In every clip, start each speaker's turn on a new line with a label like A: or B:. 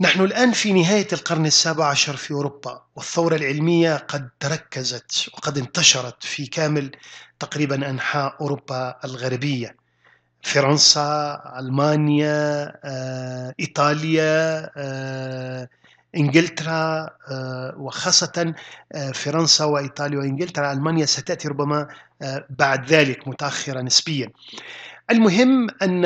A: نحن الآن في نهاية القرن السابع عشر في أوروبا والثورة العلمية قد تركزت وقد انتشرت في كامل تقريبا أنحاء أوروبا الغربية فرنسا، ألمانيا، آه، إيطاليا، آه، إنجلترا آه، وخاصة فرنسا وإيطاليا وإنجلترا ألمانيا ستأتي ربما بعد ذلك متأخرة نسبيا المهم أن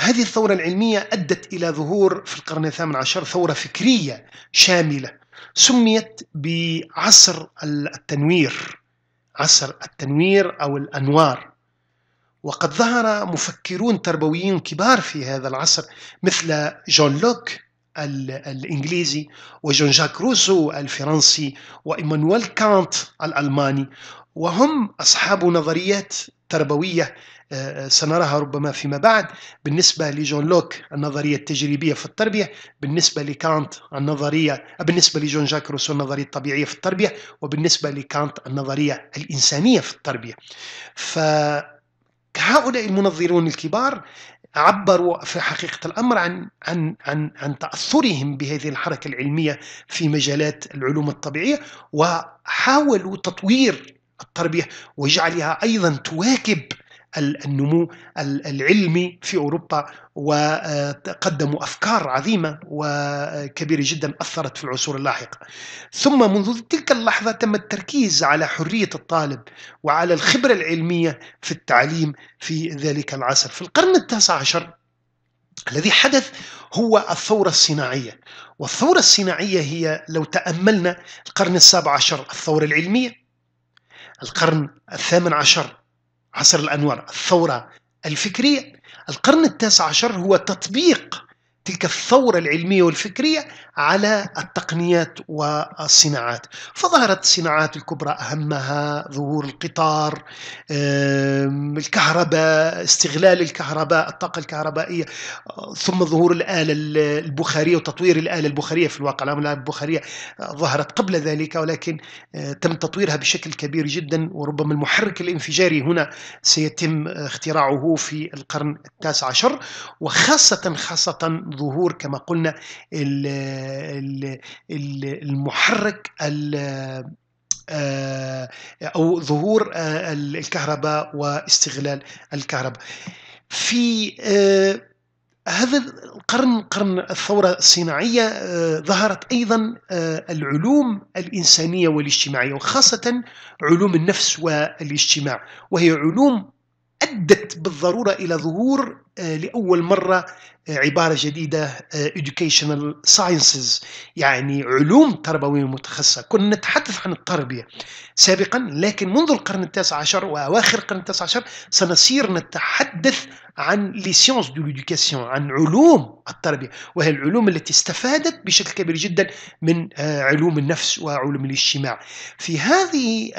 A: هذه الثورة العلمية أدت إلى ظهور في القرن الثامن عشر ثورة فكرية شاملة سميت بعصر التنوير عصر التنوير أو الأنوار وقد ظهر مفكرون تربويين كبار في هذا العصر مثل جون لوك الإنجليزي وجون جاك روسو الفرنسي وإيمانويل كانت الألماني وهم أصحاب نظريات تربوية آه، آه، سنراها ربما فيما بعد بالنسبة لجون لوك النظرية التجريبية في التربية بالنسبة لكانت النظرية بالنسبة لجون جاك روسو النظرية الطبيعية في التربية وبالنسبة لكانت النظرية الإنسانية في التربية فهؤلاء المنظرون الكبار عبروا في حقيقة الأمر عن عن عن عن تأثرهم بهذه الحركة العلمية في مجالات العلوم الطبيعية وحاولوا تطوير التربية ويجعلها أيضا تواكب النمو العلمي في اوروبا وقدموا افكار عظيمه وكبيره جدا اثرت في العصور اللاحقه. ثم منذ تلك اللحظه تم التركيز على حريه الطالب وعلى الخبره العلميه في التعليم في ذلك العصر. في القرن التاسع عشر الذي حدث هو الثورة الصناعية والثورة الصناعية هي لو تأملنا القرن السابع عشر الثورة العلمية القرن الثامن عشر عصر الأنوار الثورة الفكرية القرن التاسع عشر هو تطبيق تلك الثورة العلمية والفكرية على التقنيات والصناعات فظهرت الصناعات الكبرى أهمها ظهور القطار الكهرباء استغلال الكهرباء الطاقة الكهربائية ثم ظهور الآلة البخارية وتطوير الآلة البخارية في الواقع الآلة البخارية ظهرت قبل ذلك ولكن آه، تم تطويرها بشكل كبير جدا وربما المحرك الانفجاري هنا سيتم آه، اختراعه في القرن التاسع عشر وخاصة خاصة ظهور كما قلنا المحرك آه، أو ظهور آه، الكهرباء واستغلال الكهرباء في آه، هذا القرن قرن الثورة الصناعية ظهرت أيضا العلوم الإنسانية والاجتماعية وخاصة علوم النفس والاجتماع وهي علوم أدت بالضرورة إلى ظهور لأول مرة عبارة جديدة آه، educational sciences يعني علوم تربوية متخصصة كنا نتحدث عن التربية سابقا لكن منذ القرن التاسع عشر وأواخر القرن التاسع عشر سنصير نتحدث عن ليسيونس دو ليدوكاسيون عن علوم التربية وهي العلوم التي استفادت بشكل كبير جدا من آه، علوم النفس وعلوم الاجتماع في هذه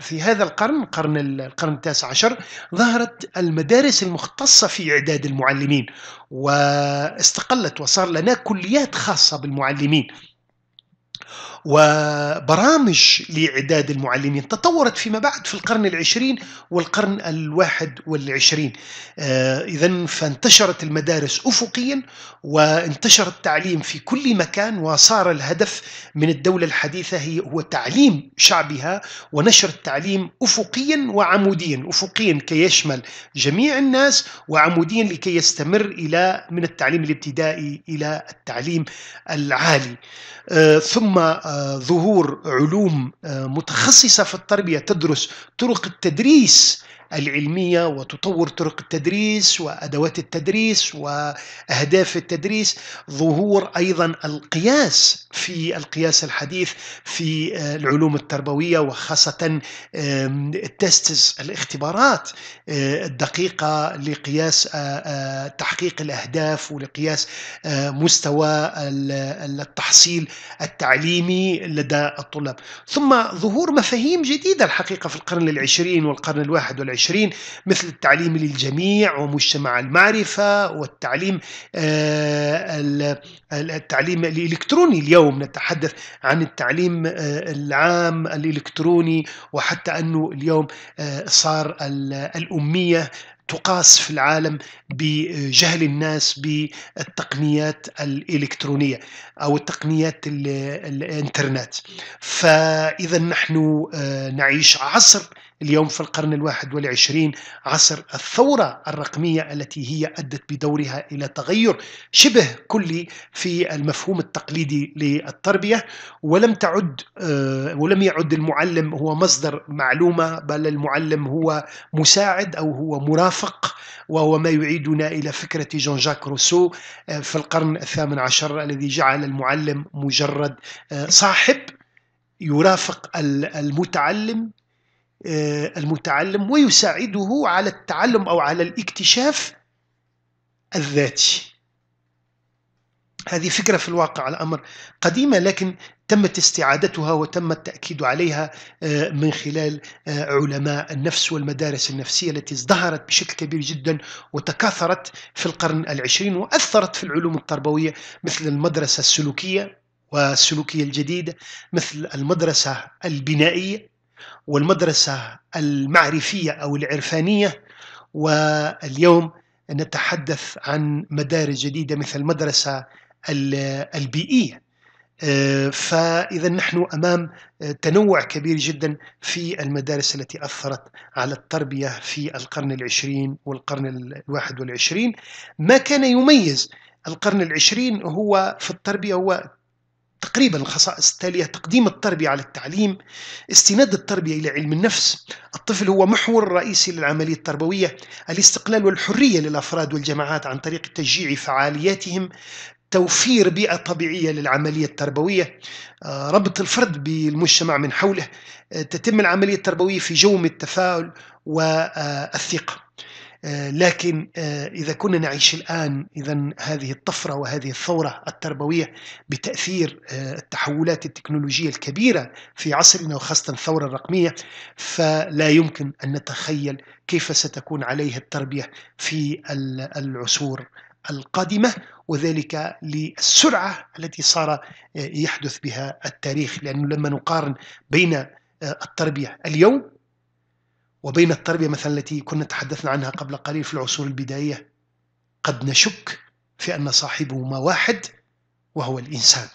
A: في هذا القرن قرن القرن التاسع عشر ظهرت المدارس المختصة في إعداد المعلمين واستقلت وصار لنا كليات خاصة بالمعلمين وبرامج لإعداد المعلمين تطورت فيما بعد في القرن العشرين والقرن الواحد والعشرين آه، إذا فانتشرت المدارس أفقيا وانتشر التعليم في كل مكان وصار الهدف من الدولة الحديثة هي هو تعليم شعبها ونشر التعليم أفقيا وعموديا أفقيا كي يشمل جميع الناس وعموديا لكي يستمر إلى من التعليم الابتدائي إلى التعليم العالي آه، ثم آه، ظهور علوم آه، متخصصة في التربية تدرس طرق التدريس العلمية وتطور طرق التدريس وأدوات التدريس وأهداف التدريس ظهور أيضا القياس في القياس الحديث في آه، العلوم التربوية وخاصة التستس الاختبارات آه، الدقيقة لقياس آه، تحقيق الأهداف ولقياس مستوى التحصيل التعليمي لدى الطلاب ثم ظهور مفاهيم جديدة الحقيقة في القرن العشرين والقرن الواحد والعشرين 2020 مثل التعليم للجميع ومجتمع المعرفة والتعليم آه، التعليم الإلكتروني اليوم نتحدث عن التعليم آه، العام الإلكتروني وحتى أنه اليوم آه، صار الأمية تقاس في العالم بجهل الناس بالتقنيات الإلكترونية أو التقنيات الإنترنت فإذا نحن نعيش عصر اليوم في القرن الواحد والعشرين عصر الثورة الرقمية التي هي أدت بدورها إلى تغير شبه كلي في المفهوم التقليدي للتربية ولم تعد آه، ولم يعد المعلم هو مصدر معلومة بل المعلم هو مساعد أو هو مرافق وهو ما يعيدنا إلى فكرة جون جاك روسو آه، في القرن الثامن عشر الذي جعل المعلم مجرد آه، صاحب يرافق المتعلم آه، المتعلم ويساعده على التعلم أو على الاكتشاف الذاتي هذه فكرة في الواقع الأمر قديمة لكن تمت استعادتها وتم التأكيد عليها آه، من خلال آه، علماء النفس والمدارس النفسية التي ازدهرت بشكل كبير جدا وتكاثرت في القرن العشرين وأثرت في العلوم التربوية مثل المدرسة السلوكية والسلوكية الجديدة مثل المدرسة البنائية والمدرسة المعرفية أو العرفانية واليوم نتحدث عن مدارس جديدة مثل المدرسة البيئية آه، فإذا نحن أمام تنوع كبير جدا في المدارس التي أثرت على التربية في القرن العشرين والقرن الواحد والعشرين ما كان يميز القرن العشرين هو في التربية هو تقريبا الخصائص التالية تقديم التربية على التعليم استناد التربية إلى علم النفس الطفل هو محور رئيسي للعملية التربوية الاستقلال والحرية للأفراد والجماعات عن طريق تشجيع فعالياتهم توفير بيئة طبيعية للعملية التربوية آه، ربط الفرد بالمجتمع من حوله آه، تتم العملية التربوية في جو من التفاؤل والثقة آه، لكن آه، إذا كنا نعيش الآن إذا هذه الطفرة وهذه الثورة التربوية بتأثير آه، التحولات التكنولوجية الكبيرة في عصرنا وخاصة الثورة الرقمية فلا يمكن أن نتخيل كيف ستكون عليه التربية في العصور القادمة وذلك للسرعة التي صار يحدث بها التاريخ لأنه لما نقارن بين التربية اليوم وبين التربية مثلا التي كنا تحدثنا عنها قبل قليل في العصور البدائية قد نشك في أن صاحبهما واحد وهو الإنسان